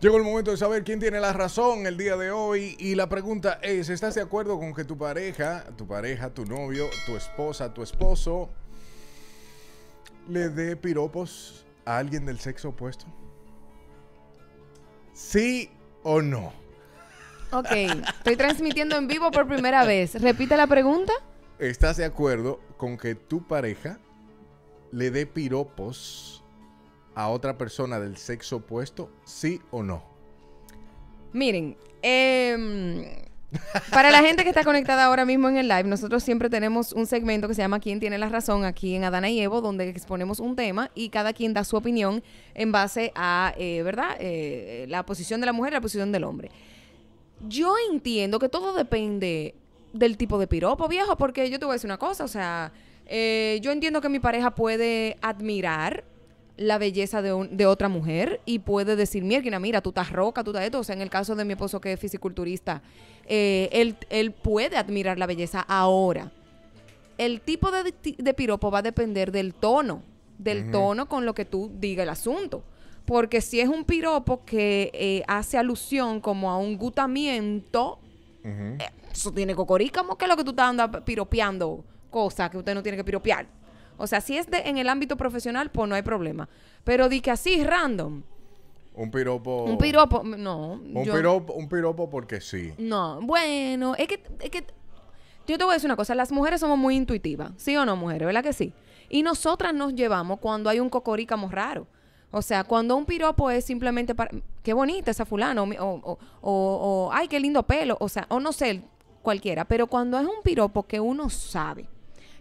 Llegó el momento de saber quién tiene la razón el día de hoy y la pregunta es, ¿estás de acuerdo con que tu pareja, tu pareja, tu novio, tu esposa, tu esposo le dé piropos a alguien del sexo opuesto? ¿Sí o no? Ok, estoy transmitiendo en vivo por primera vez. Repite la pregunta. ¿Estás de acuerdo con que tu pareja le dé piropos a otra persona del sexo opuesto, sí o no? Miren, em, para la gente que está conectada ahora mismo en el live, nosotros siempre tenemos un segmento que se llama ¿Quién tiene la razón? aquí en Adana y Evo, donde exponemos un tema y cada quien da su opinión en base a, eh, ¿verdad? Eh, eh, la posición de la mujer y la posición del hombre. Yo entiendo que todo depende del tipo de piropo, viejo, porque yo te voy a decir una cosa, o sea, yo entiendo que mi pareja puede admirar la belleza de, de otra mujer y puede decir, mira, mira, tú estás roca, tú estás esto. O sea, en el caso de mi esposo que es fisiculturista, eh, él, puede admirar la belleza ahora. El tipo de, piropo va a depender del tono, del tono con lo que tú digas el asunto. Porque si es un piropo que eh, hace alusión como a un gutamiento, eh, eso tiene como que es lo que tú estás andando piropeando, cosa que usted no tiene que piropear. O sea, si es en el ámbito profesional, pues no hay problema. Pero di que así, random. Un piropo. Un piropo, no. Un, piropo, porque sí. No, bueno, es que, es que. Yo te voy a decir una cosa, las mujeres somos muy intuitivas, ¿sí o no, mujeres? ¿Verdad que sí? Y nosotras nos llevamos cuando hay un cocorícamo raro. O sea, cuando un piropo es simplemente para. Qué bonita esa fulano o, o, o ay, qué lindo pelo, o sea, o no sé, cualquiera. Pero cuando es un piropo que uno sabe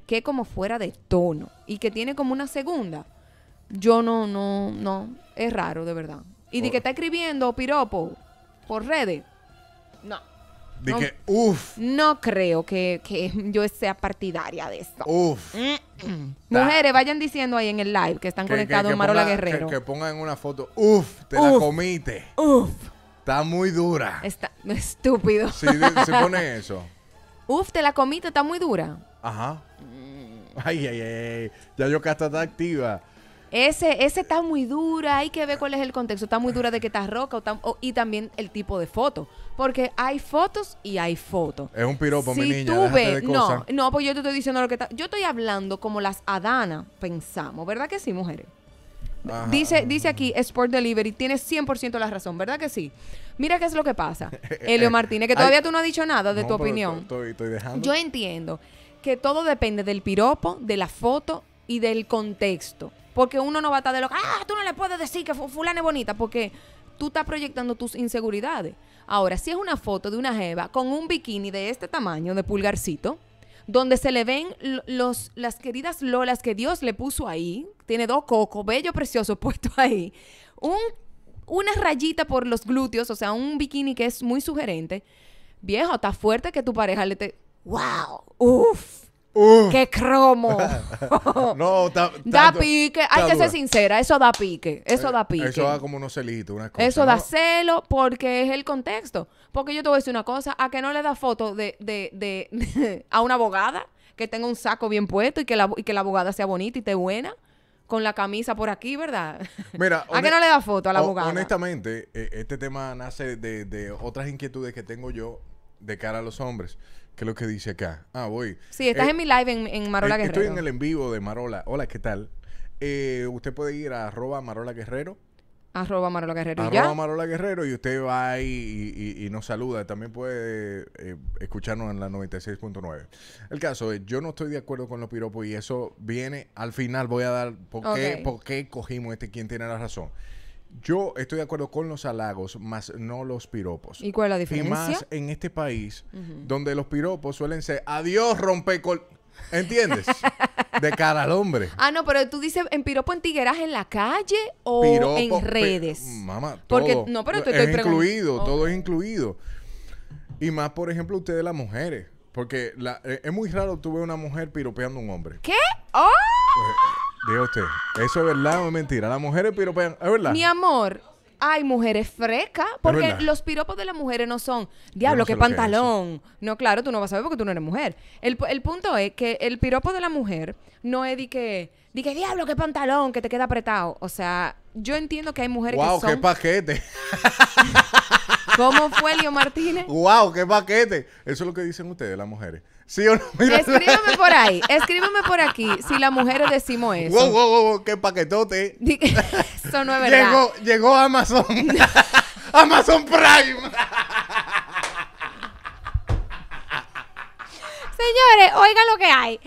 que como fuera de tono y que tiene como una segunda. Yo no, no, no, es raro de verdad. Y de que está escribiendo piropo por redes, no. De que, uff. No creo que, yo sea partidaria de esto Uff. Mujeres, vayan diciendo ahí en el live que están conectados en Marola Guerrero. Que, pongan una foto, uff, te la comite Uff. Está muy dura. Está estúpido. Si, se pone eso. Uf, te la comite está muy dura. Ajá. Ay, ay, ay. Ya yo está activa. Ese, ese está muy dura, hay que ver cuál es el contexto. Está muy dura de que estás roca y también el tipo de foto. Porque hay fotos y hay fotos. Es un piropo, mi niña. Tú ves, no, no, pues yo te estoy diciendo lo que está. Yo estoy hablando como las Adana pensamos, ¿verdad que sí, mujeres? Dice, dice aquí Sport Delivery, tienes 100% la razón, ¿verdad que sí? Mira qué es lo que pasa, Elio Martínez, que todavía tú no has dicho nada de tu opinión. estoy dejando. Yo entiendo que todo depende del piropo, de la foto y del contexto. Porque uno no va a estar de loca, ah, tú no le puedes decir que fulana es bonita, porque tú estás proyectando tus inseguridades. Ahora, si es una foto de una jeva con un bikini de este tamaño, de pulgarcito, donde se le ven los, las queridas lolas que Dios le puso ahí, tiene dos cocos, bello, precioso, puesto ahí, una rayita por los glúteos, o sea, un bikini que es muy sugerente, viejo, está fuerte que tu pareja le te wow, ¡Uf! ¡Qué cromo! no, da pique. Hay que ser sincera, eso da pique. Eso eh, da pique. Eso da como unos celitos, una cosa, Eso da celo porque es el contexto. Porque yo te voy a decir una cosa: a que no le da foto de, de, de, a una abogada que tenga un saco bien puesto y que, la, que la abogada sea bonita y te buena con la camisa por aquí, ¿verdad? Mira, ¿a qué no le da foto a la abogada? Honestamente, eh, este tema nace de otras inquietudes que tengo yo de cara a los hombres. ¿Qué es lo que dice acá? Ah, voy. Sí, estás eh, en mi live en, Marola Guerrero. Eh, estoy en el en vivo de Marola. Hola, ¿qué tal? Eh, usted puede ir a arroba Marola Guerrero. Arroba Marola Guerrero. Arroba Marola Guerrero y usted va ahí y, nos saluda. También puede escucharnos en la 96.9. El caso es, yo no estoy de acuerdo con los piropos y eso viene al final. Voy a dar por, por qué cogimos este quién tiene la razón. Yo estoy de acuerdo con los halagos, más no los piropos. ¿Y cuál es la diferencia? Y más en este país, donde los piropos suelen ser adiós, rompe col... ¿Entiendes? de cara al hombre. Ah, no, pero tú dices en piropo en tigueras en la calle o en redes. Mamá, todo. Porque, no, pero es incluido, todo es incluido. Y más, por ejemplo, ustedes las mujeres. Porque eh, es muy raro tú ves una mujer piropeando a un hombre. ¿Qué? ¡Oh! Pues, Diga usted, ¿eso es verdad o es mentira? Las mujeres piropean, ¿es verdad? Mi amor, hay mujeres frescas, porque los piropos de las mujeres no son, diablo, qué pantalón. no, claro, tú no vas a ver porque tú no eres mujer. El, punto es que el piropo de la mujer no es de que, di que, diablo, qué pantalón, que te queda apretado. O sea, yo entiendo que hay mujeres que son... ¡Wow, qué paquete! ¿Cómo fue, Leo Martínez? ¡Wow, qué paquete! Eso es lo que dicen ustedes, las mujeres. ¿Sí Mira. Escríbeme por ahí, escríbeme por aquí si las mujeres decimos eso. Wow, wow, wow, qué paquetote. eso no es verdad. Llegó, llegó Amazon. Amazon Prime. Señores, oigan lo que hay.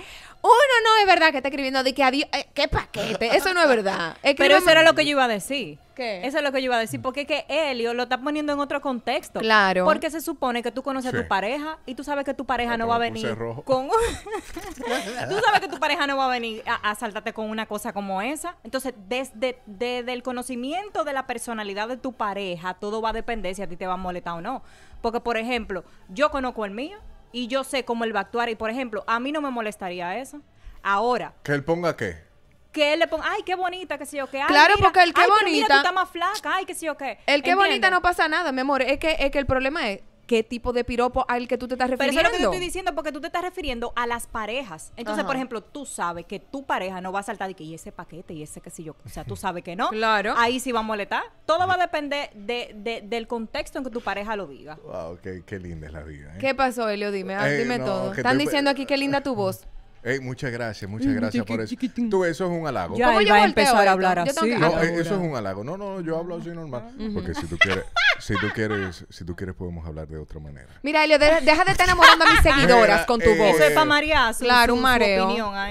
Uno no es verdad que está escribiendo de que eh, qué paquete. Eso no es verdad. Pero eso era lo que yo iba a decir. Eso es lo que yo iba a decir, porque es que Elio lo está poniendo en otro contexto. Claro. Porque se supone que tú conoces a tu pareja y tú sabes que tu pareja no va a venir rojo. con... tú sabes que tu pareja no va a venir a, saltarte con una cosa como esa. Entonces, desde, desde el conocimiento de la personalidad de tu pareja, todo va a depender si a ti te va a molestar o no. Porque, por ejemplo, yo conozco el mío y yo sé cómo él va a actuar y, por ejemplo, a mí no me molestaría eso. Ahora. ¿Que él ponga qué? que él le ponga, ay, qué bonita, qué sé yo, qué. claro, porque el qué bonita. tú estás más flaca, ay, qué sé yo, qué. El qué bonita no pasa nada, mi amor. Es que, que el problema es qué tipo de piropo al que tú te estás refiriendo. Pero eso es lo que estoy diciendo, porque tú te estás refiriendo a las parejas. Entonces, por ejemplo, tú sabes que tu pareja no va a saltar y que, y ese paquete, y ese qué sé yo. O sea, tú sabes que no. Claro. Ahí sí va a molestar. Todo va a depender del contexto en que tu pareja lo diga. Wow, qué, qué linda es la vida. ¿eh? ¿Qué pasó, Elio? Dime, ah, eh, dime todo. Están diciendo aquí qué linda tu voz. Hey, muchas gracias, muchas gracias por eso. Tú, eso es un halago. Ya a empezar a hablar así. No, eh, eso es un halago. No, no, yo hablo así normal. Porque si tú quieres, si tú quieres, si tú quieres, podemos hablar de otra manera. Mira, Elio, deja de estar enamorando a mis seguidoras con tu eh, voz. Eso es para María. Claro, un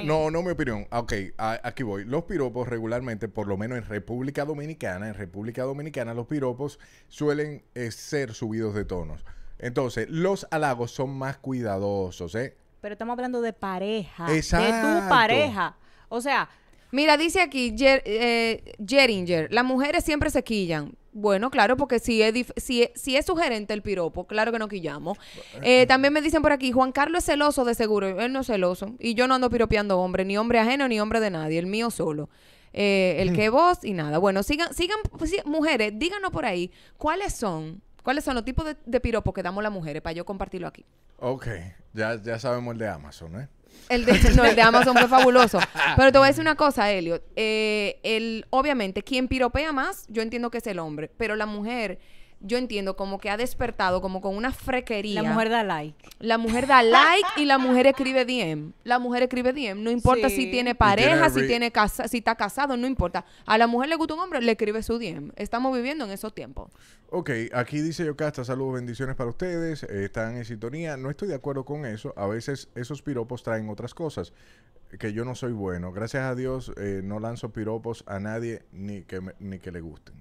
no, no mi opinión. Ok, aquí voy. Los piropos regularmente, por lo menos en República Dominicana, en República Dominicana, los piropos suelen eh, ser subidos de tonos. Entonces, los halagos son más cuidadosos, ¿eh? Pero estamos hablando de pareja. De tu pareja. O sea. Mira, dice aquí eh, Jeringer, las mujeres siempre se quillan. Bueno, claro, porque si es, si es, sugerente el piropo, claro que no quillamos. Eh, también me dicen por aquí, Juan Carlos es celoso de seguro. Él no es celoso. Y yo no ando piropeando hombre, ni hombre ajeno, ni hombre de nadie. El mío solo. Eh, el mm. que vos y nada. Bueno, sigan, sigan, pues, mujeres, díganos por ahí cuáles son ¿Cuáles son los tipos de, piropos que damos las mujeres para yo compartirlo aquí? Ok, ya, sabemos el de Amazon, ¿eh? El de, no, el de Amazon fue fabuloso. Pero te voy a decir una cosa, Elliot. Eh, el, obviamente, quien piropea más, yo entiendo que es el hombre, pero la mujer yo entiendo como que ha despertado como con una frequería. La mujer da like. La mujer da like y la mujer escribe DM. La mujer escribe DM, no importa si tiene pareja, si tiene casa, si está casado, no importa. A la mujer le gusta un hombre, le escribe su DM. Estamos viviendo en esos tiempos. Ok, aquí dice Yocasta, saludos, bendiciones para ustedes, eh, están en sintonía. No estoy de acuerdo con eso, a veces esos piropos traen otras cosas que yo no soy bueno. Gracias a Dios eh, no lanzo piropos a nadie ni que, ni que le gusten.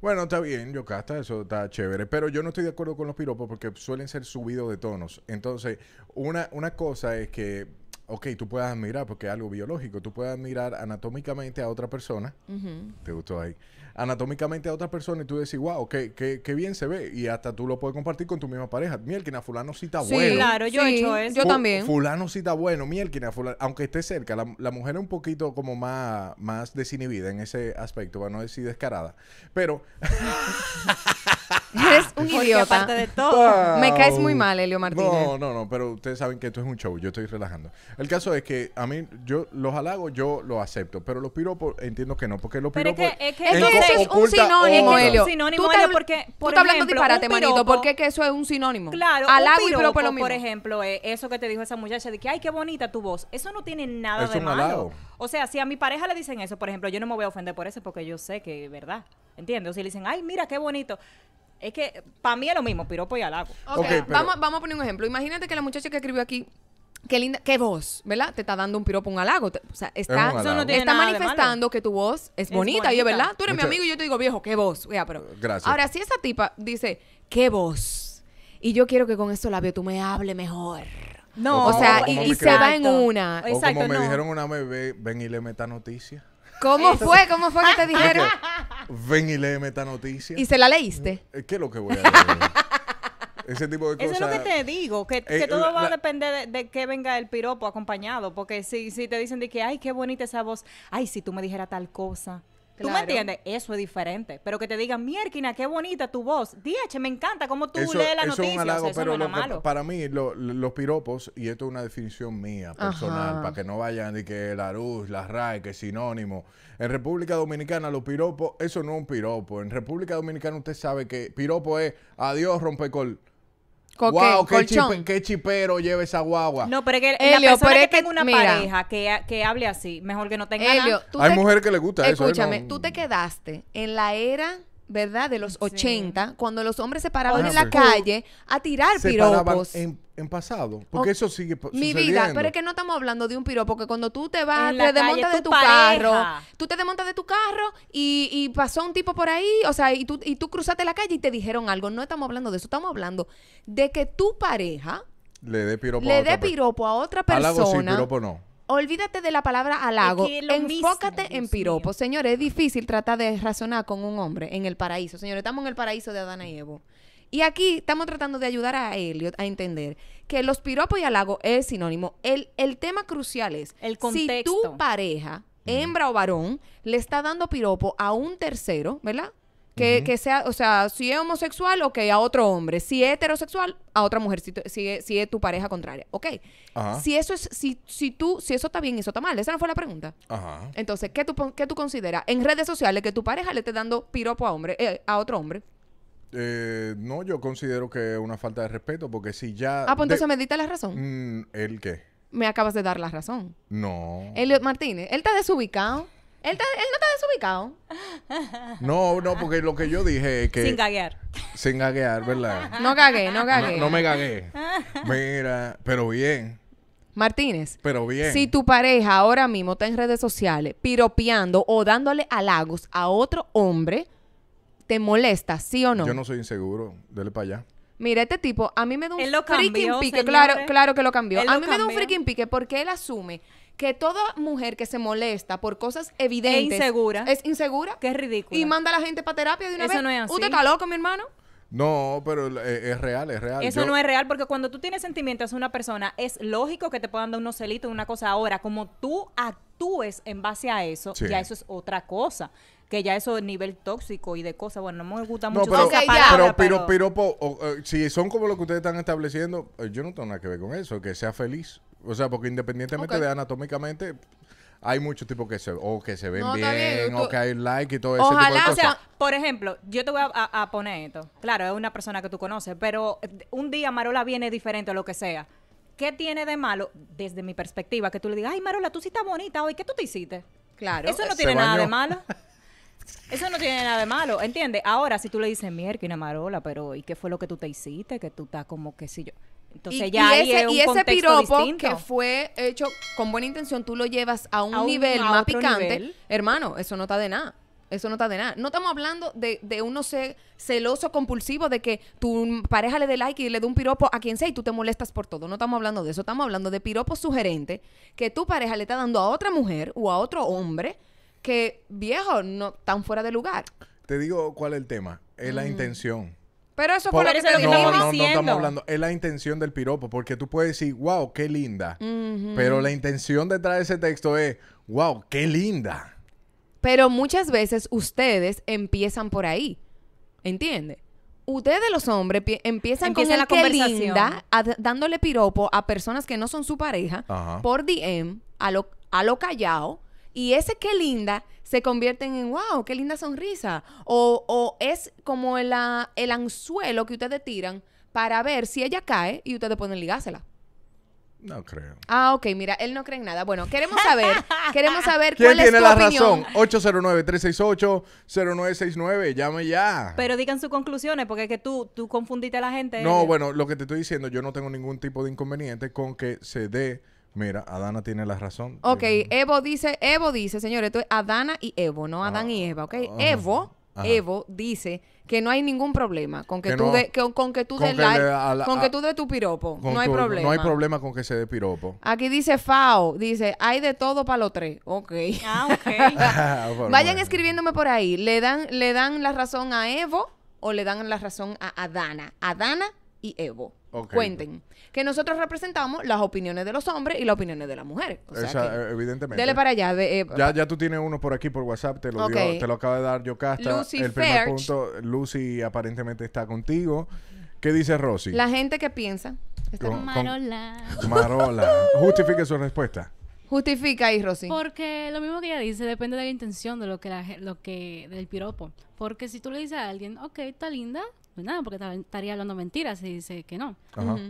Bueno, está bien, Yocasta, eso está chévere. Pero yo no estoy de acuerdo con los piropos porque suelen ser subidos de tonos. Entonces, una, una cosa es que, ok, tú puedes admirar, porque es algo biológico, tú puedes admirar anatómicamente a otra persona. ¿Te gustó ahí? anatómicamente a otra persona y tú decís, wow, qué, qué, qué, bien se ve. Y hasta tú lo puedes compartir con tu misma pareja. Mielkina, fulano cita bueno sí, claro, yo he hecho eso. Yo también. Fulano cita está bueno, Mielkina, fulano. Aunque esté cerca, la, mujer es un poquito como más, más desinhibida en ese aspecto, para no decir descarada. Pero. Eres un idiota. Me caes muy mal, Elio Martínez. No, no, no, pero ustedes saben que esto es un show, yo estoy relajando. El caso es que a mí, yo los halago, yo los acepto, pero los piropos entiendo que no, porque los Pero es que, eso es un sinónimo, Elio. Tú porque, estás hablando disparate, manito, ¿Por que eso es un sinónimo. Claro, y piropo, lo mismo. por ejemplo, eh, eso que te dijo esa muchacha de que, ay, qué bonita tu voz. Eso no tiene nada de O sea, si a mi pareja le dicen eso, por ejemplo, yo no me voy a ofender por eso porque yo sé que es verdad. ¿Entiendes? O si le dicen, ay, mira, qué bonito. Es que para mí es lo mismo, piropo y halago. vamos, vamos a poner un ejemplo. Imagínate que la muchacha que escribió aquí qué linda, qué voz, ¿verdad? Te está dando un piropo, un halago. o sea, está, manifestando que tu voz es, bonita, y verdad. Tú eres mi amigo y yo te digo, viejo, qué voz. Ahora, si esa tipa dice, qué voz, y yo quiero que con la labios tú me hable mejor. No, o, sea, y, se va en una. O como me dijeron una vez, ven y le meta noticias. ¿Cómo fue? ¿Cómo fue que te dijeron? Ven y léeme esta noticia. ¿Y se la leíste? Mm, ¿Qué es lo que voy a leer? Ese tipo de cosas. Eso es lo que te digo, que, eh, todo va a depender de, que venga el piropo acompañado, porque si, si te dicen de que, ay, qué bonita esa voz, ay, si tú me dijeras tal cosa, ¿Tú me entiendes? Eso es diferente. Pero que te digan, miérquina, qué bonita tu voz. Díache, me encanta cómo tú lees la noticia. Es un halago, pero para mí, los piropos, y esto es una definición mía, personal, para que no vayan de que la luz, la RAE, que es sinónimo. En República Dominicana, los piropos, eso no es un piropo. En República Dominicana, usted sabe que piropo es adiós, rompecol wow, qué, qué, chipero lleva esa guagua. No, pero es que la persona que tenga una pareja que, que, hable así, mejor que no tenga nada. Hay mujeres que le gusta eso. ¿eh? Escúchame, tú te quedaste en la era ¿verdad? De los ochenta 80, cuando los hombres se paraban ah, en la calle a tirar se piropos. En, pasado, porque eso sigue Mi vida, pero es que no estamos hablando de un piropo, que cuando tú te vas, te desmontas de tu carro, tú te desmontas de tu carro y, pasó un tipo por ahí, o sea, y tú, y cruzaste la calle y te dijeron algo. No estamos hablando de eso, estamos hablando de que tu pareja le dé piropo, le a, otra piropo a otra persona. piropo no olvídate de la palabra halago, enfócate en piropo. Señores, es difícil tratar de razonar con un hombre en el paraíso. Señores, estamos en el paraíso de Adán y Evo. Y aquí estamos tratando de ayudar a Elliot a entender que los piropos y halago es sinónimo. El, el tema crucial es el contexto. si tu pareja, mm. hembra o varón, le está dando piropo a un tercero, ¿verdad? Que, que, sea, o sea, si es homosexual, ok, a otro hombre. Si es heterosexual, a otra mujer. Si, si, es, tu pareja contraria, ok. Si eso es, si, si tú, si eso está bien y eso está mal, esa no fue la pregunta. Ajá. Entonces, ¿qué tú, qué tú consideras en redes sociales que tu pareja le esté dando piropo a, hombre, eh, a otro hombre? Eh, no, yo considero que es una falta de respeto porque si ya... Ah, pues entonces me diste la razón. Mm, ¿El qué? Me acabas de dar la razón. No. Elliot Martínez, él está desubicado. Él, él no está desubicado. No, no, porque lo que yo dije es que. Sin gaguear. Sin gaguear, ¿verdad? No gagueé, no gagueé. No, me gagueé. Mira, pero bien. Martínez. Pero bien. Si tu pareja ahora mismo está en redes sociales piropeando o dándole halagos a otro hombre, ¿te molesta, sí o no? Yo no soy inseguro. Dele para allá. Mira, este tipo, a mí me da un freaking pique. Claro, claro que lo cambió. a mí me da un freaking pique porque él asume que toda mujer que se molesta por cosas e evidentes. Es insegura. Es insegura. Que es ridículo. Y manda a la gente para terapia de una Eso no es así. ¿Usted está loco, mi hermano? No, pero eh, es, real, es real. Eso no es real, porque cuando tú tienes sentimientos una persona, es lógico que te puedan dar unos celitos, una cosa. Ahora, como tú actúes en base a eso, ya eso es otra cosa. Que ya eso es nivel tóxico y de cosas. Bueno, no me gusta mucho pero, pero, pero- eh, si son como lo que ustedes están estableciendo, eh, yo no tengo nada que ver con eso, que sea feliz. O sea, porque independientemente de anatómicamente, hay muchos tipos que se, o que se ven bien, o que hay like y todo eso. tipo de cosas. o sea, por ejemplo, yo te voy a, poner esto. Claro, es una persona que tú conoces, pero un día Marola viene diferente o lo que sea. ¿Qué tiene de malo, desde mi perspectiva, que tú le digas, ay, Marola, tú sí estás bonita hoy, ¿qué tú te hiciste? Claro. Eso no tiene nada de malo. Eso no tiene nada de malo, ¿entiendes? Ahora, si tú le dices, mierda, una marola, pero ¿y qué fue lo que tú te hiciste? Que tú estás como que si yo y, ese, piropo que fue hecho con buena intención, tú lo llevas a un, nivel más picante. Hermano, eso no está de nada. Eso no está de nada. No estamos hablando de, de uno celoso, compulsivo, de que tu pareja le dé like y le dé un piropo a quien sea y tú te molestas por todo. No estamos hablando de eso. Estamos hablando de piropos sugerente que tu pareja le está dando a otra mujer o a otro hombre que, viejo, no están fuera de lugar. Te digo cuál es el tema. Es la mm. intención. Pero eso lo que No, estamos hablando. Es la intención del piropo, porque tú puedes decir, wow, qué linda. Pero la intención detrás de ese texto es, wow, qué linda. Pero muchas veces ustedes empiezan por ahí. ¿Entiendes? ustedes los hombres empiezan, con el la conversación linda, dándole piropo a personas que no son su pareja por DM, a lo, a lo callado. Y ese qué linda se convierten en, wow, qué linda sonrisa. O, o es como el, ah, el anzuelo que ustedes tiran para ver si ella cae y ustedes ponen ligársela. No creo. Ah, ok, mira, él no cree en nada. Bueno, queremos saber, queremos saber ¿Quién cuál es tiene la razón? 809-368-0969, llame ya. Pero digan sus conclusiones, porque es que tú, tú confundiste a la gente. No, bueno, lo que te estoy diciendo, yo no tengo ningún tipo de inconveniente con que se dé Mira, Adana tiene la razón. Ok, Evo dice, Evo dice, señores, esto es Adana y Evo, no Adán y Eva, ¿ok? Ah, Evo, Evo dice que no hay ningún problema con que, tú con que tú tú de tu piropo, no hay problema. No hay problema con que se dé piropo. Aquí dice Fao, dice, hay de todo para los tres. Ok. Ah, Vayan escribiéndome por ahí, le dan le dan la razón a Evo o le dan la razón a Adana. Adana y Evo. Cuenten. Que nosotros representamos las opiniones de los hombres y las opiniones de las mujeres. O sea eh, evidentemente. Dele para allá. Eh, ya, ya tú tienes uno por aquí por WhatsApp, te lo acaba de dar yo Lucy El primer punto, Lucy aparentemente está contigo. ¿Qué dice Rosy? La gente que piensa. Marola. Marola. Justifique su respuesta. Justifica ahí, Rosy. Porque lo mismo que ella dice, depende de la intención de lo que lo que del piropo. Porque si tú le dices a alguien, ok, está linda, pues nada, porque estaría hablando mentiras si dice que no.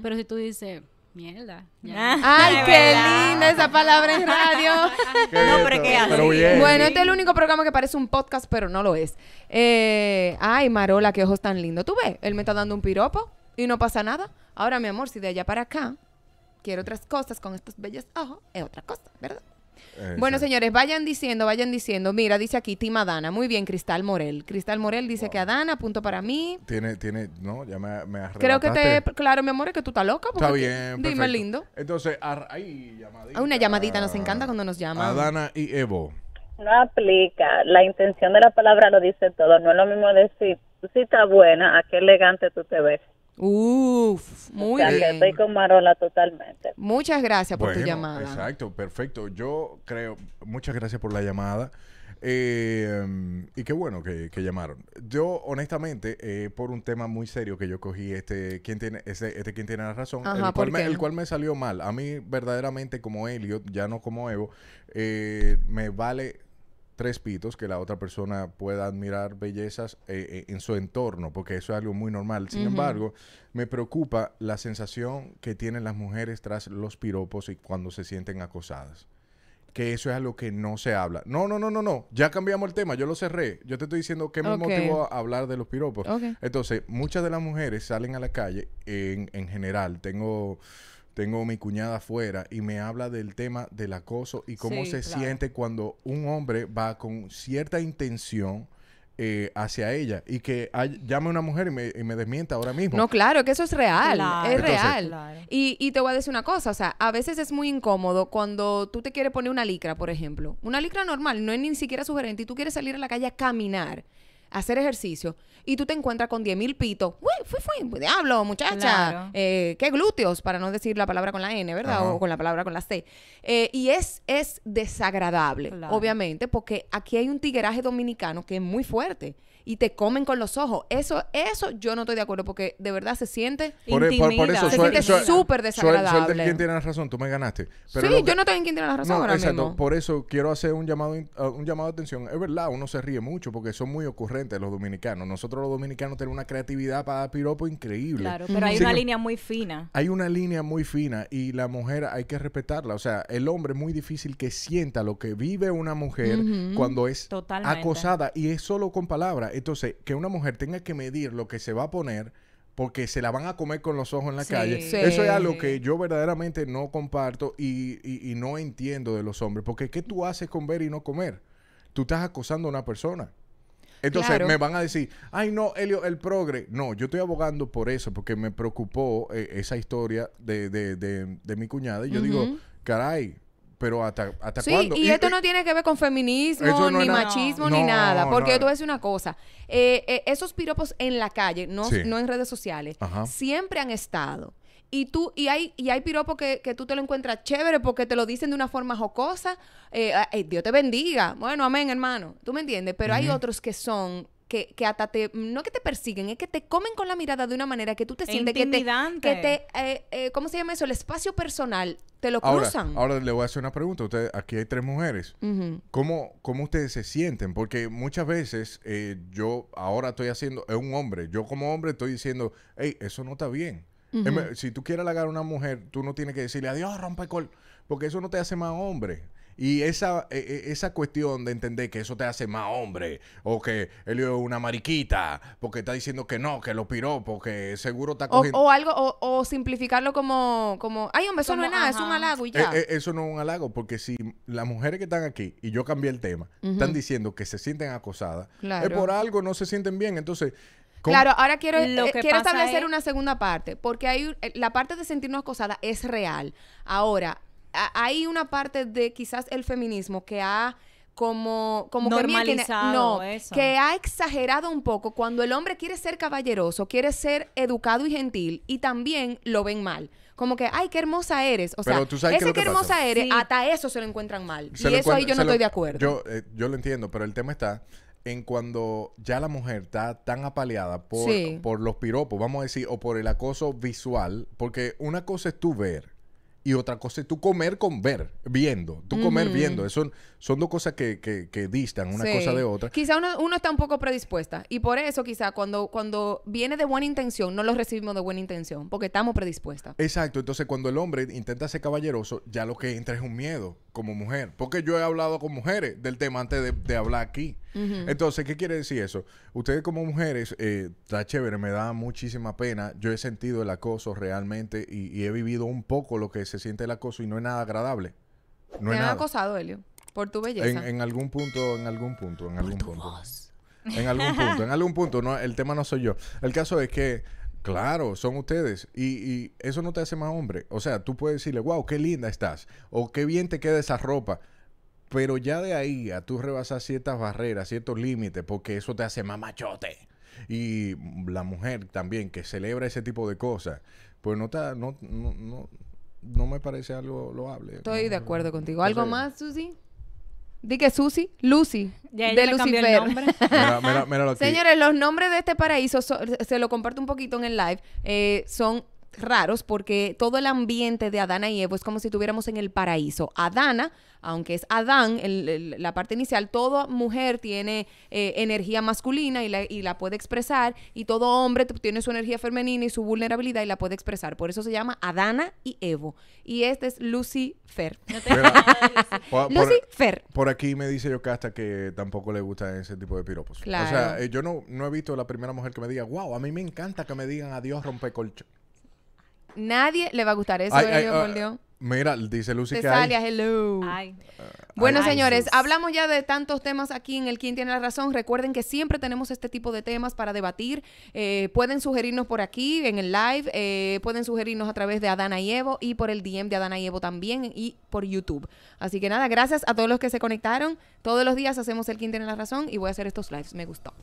Pero si tú dices, mierda. Ah. Ay, qué linda esa palabra en radio. no, pero qué Bueno, este es el único programa que parece un podcast, pero no lo es. Eh, ay, Marola, qué ojos tan lindos. Tú ves, él me está dando un piropo y no pasa nada. Ahora, mi amor, si de allá para acá quiero otras cosas con estos bellos ojos, es otra cosa, ¿verdad? Bueno, señores, vayan diciendo, vayan diciendo. Mira, dice aquí Tim Adana. Muy bien, Cristal Morel. Cristal Morel dice que Adana, punto para mí. Tiene, tiene, no, ya me, me Creo que te, claro, mi amor, es que tú estás loca. Está bien. Dime, lindo. Entonces, hay llamadita. Una llamadita, nos encanta cuando nos llaman. Adana y Evo. No aplica. La intención de la palabra lo dice todo. No es lo mismo decir, tú sí estás buena, a qué elegante tú te ves. Uf, muy bien. estoy con Marola totalmente. Muchas gracias por tu llamada. Exacto, perfecto. Yo creo, muchas gracias por la llamada. Eh, y qué bueno que, llamaron. Yo, honestamente, eh, por un tema muy serio que yo cogí, este, ¿quién tiene, este, este tiene la razón? el, cual me, el, cual me, salió mal. A mí, verdaderamente, como Elliot, ya no como Evo, eh, me vale tres pitos, que la otra persona pueda admirar bellezas eh, eh, en su entorno, porque eso es algo muy normal. Sin embargo, me preocupa la sensación que tienen las mujeres tras los piropos y cuando se sienten acosadas. Que eso es algo que no se habla. No, no, no, no, no. Ya cambiamos el tema. Yo lo cerré. Yo te estoy diciendo qué me motivó a hablar de los piropos. Entonces, muchas de las mujeres salen a la calle en, en general. Tengo tengo mi cuñada afuera y me habla del tema del acoso y cómo se siente cuando un hombre va con cierta intención eh, hacia ella y que llame a una mujer y me, desmienta ahora mismo. No, claro, que eso es real, es real. Y, te voy a decir una cosa, o sea, a veces es muy incómodo cuando tú te quieres poner una licra, por ejemplo, una licra normal, no es ni siquiera sugerente y tú quieres salir a la calle a caminar hacer ejercicio y tú te encuentras con 10 mil pitos, uy, fui, fui, diablo, muchacha, eh, qué glúteos, para no decir la palabra con la N, ¿verdad? O con la palabra con la C. Eh, y es, es desagradable, obviamente, porque aquí hay un tigueraje dominicano que es muy fuerte y te comen con los ojos. Eso, eso yo no estoy de acuerdo porque de verdad se siente por, e, eso, se siente súper desagradable. quién tiene la razón, tú me ganaste. sí, yo no tengo quien tiene la razón Por eso quiero hacer un llamado, un llamado de atención. Es verdad, uno se ríe mucho porque son muy ocurre los dominicanos. Nosotros los dominicanos tenemos una creatividad para dar piropo increíble. Claro, pero hay una línea muy fina. Hay una línea muy fina y la mujer hay que respetarla. O sea, el hombre es muy difícil que sienta lo que vive una mujer cuando es acosada y es solo con palabras. Entonces, que una mujer tenga que medir lo que se va a poner porque se la van a comer con los ojos en la calle. Eso es algo que yo verdaderamente no comparto y, y no entiendo de los hombres. Porque ¿qué tú haces con ver y no comer? Tú estás acosando a una persona. Entonces me van a decir, ay no, Helio, el progre. No, yo estoy abogando por eso, porque me preocupó eh, esa historia de, de, de, mi cuñada. Y yo digo, caray, pero hasta, hasta sí, Y, esto eh, no tiene que ver con feminismo, ni machismo, ni nada. Porque no, yo una cosa. Eh, esos piropos en la calle, no, en redes sociales, siempre han estado. Y tú, y hay, y hay piropos que, que, tú te lo encuentras chévere porque te lo dicen de una forma jocosa. Eh, ah, eh, Dios te bendiga. Bueno, amén, hermano. ¿Tú me entiendes? Pero hay otros que son que, que hasta te, no que te persiguen, es que te comen con la mirada de una manera que tú te sientes que te, que te eh, ¿cómo se llama eso? El espacio personal, te lo cruzan. Ahora le voy a hacer una pregunta, Ustedes, aquí hay tres mujeres, ¿Cómo, ¿Cómo, ustedes se sienten? Porque muchas veces yo ahora estoy haciendo, es un hombre, yo como hombre estoy diciendo, hey, eso no está bien. Em, si tú quieres halagar a una mujer, tú no tienes que decirle adiós, rompe col, porque eso no te hace más hombre. Y esa, e, e, esa cuestión de entender que eso te hace más hombre, o que él es una mariquita, porque está diciendo que no, que lo piró, porque seguro está cogiendo... O, algo, o, simplificarlo como, como, ay hombre, eso no es nada, es un halago y e, ya. eso no es un halago, porque si las mujeres que están aquí, y yo cambié el tema, están diciendo que se sienten acosadas, es por algo, no se sienten bien. Entonces, Claro, ahora quiero, eh, quiero establecer una segunda parte, porque hay, eh, la parte de sentirnos acosada es real. Ahora, hay una parte de quizás el feminismo que ha como, como que, eso. que ha exagerado un poco cuando el hombre quiere ser caballeroso, quiere ser educado y gentil y también lo ven mal. Como que, ay, qué hermosa eres. O sea, ese qué hermosa eres, hasta eso se lo encuentran mal. y eso ahí yo no estoy de acuerdo. Yo, eh, yo lo entiendo, pero el tema está en cuando ya la mujer está tan apaleada por, los piropos, vamos a decir, o por el acoso visual, porque una cosa es tú ver y otra cosa es tú comer con ver, viendo, tú comer viendo, eso son dos cosas que, distan una cosa de otra. Quizá uno, uno, está un poco predispuesta y por eso quizá cuando, cuando viene de buena intención, no lo recibimos de buena intención, porque estamos predispuestas. Exacto, entonces cuando el hombre intenta ser caballeroso, ya lo que entra es un miedo como mujer, porque yo he hablado con mujeres del tema antes de, hablar aquí. Entonces, ¿qué quiere decir eso? Ustedes como mujeres, eh, está chévere, me da muchísima pena, yo he sentido el acoso realmente y, he vivido un poco lo que se siente el acoso y no es nada agradable. No me acosado, Helio. Por tu belleza. En, algún punto, en algún punto, en algún punto. En algún punto, en algún punto. No, el tema no soy yo. El caso es que, claro, son ustedes. Y, eso no te hace más hombre. O sea, tú puedes decirle, wow, qué linda estás. O qué bien te queda esa ropa. Pero ya de ahí a tú rebasas ciertas barreras, ciertos límites, porque eso te hace más machote. Y la mujer también que celebra ese tipo de cosas, pues no, no, no, me parece algo loable. Estoy de acuerdo contigo. ¿Algo más, Susi? Di que Susi, Lucy, de Lucifer. Señores, los nombres de este paraíso, se lo comparto un poquito en el live, eh, son raros porque todo el ambiente de Adana y Evo es como si estuviéramos en el paraíso. Adana, aunque es Adán, la parte inicial, toda mujer tiene eh, energía masculina y la, puede expresar y todo hombre tiene su energía femenina y su vulnerabilidad y la puede expresar. Por eso se llama Adana y Evo. Y este es Lucy Fer. Lucy Lucifer. Por aquí me dice yo que hasta que tampoco le gusta ese tipo de piropos. O sea, eh, yo no, no he visto la primera mujer que me diga, wow, a mí me encanta que me digan adiós rompe rompecolchón. Nadie le va a gustar eso, ah, mira, dice Lucy que Bueno, señores, hablamos ya de tantos temas aquí en el Quien Tiene la Razón. Recuerden que siempre tenemos este tipo de temas para debatir. Eh, pueden sugerirnos por aquí en el live, eh, pueden sugerirnos a través de Adana y Evo y por el DM de Adana y Evo también y por YouTube. Así que nada, gracias a todos los que se conectaron. Todos los días hacemos el Quien Tiene la Razón y voy a hacer estos lives. Me gustó.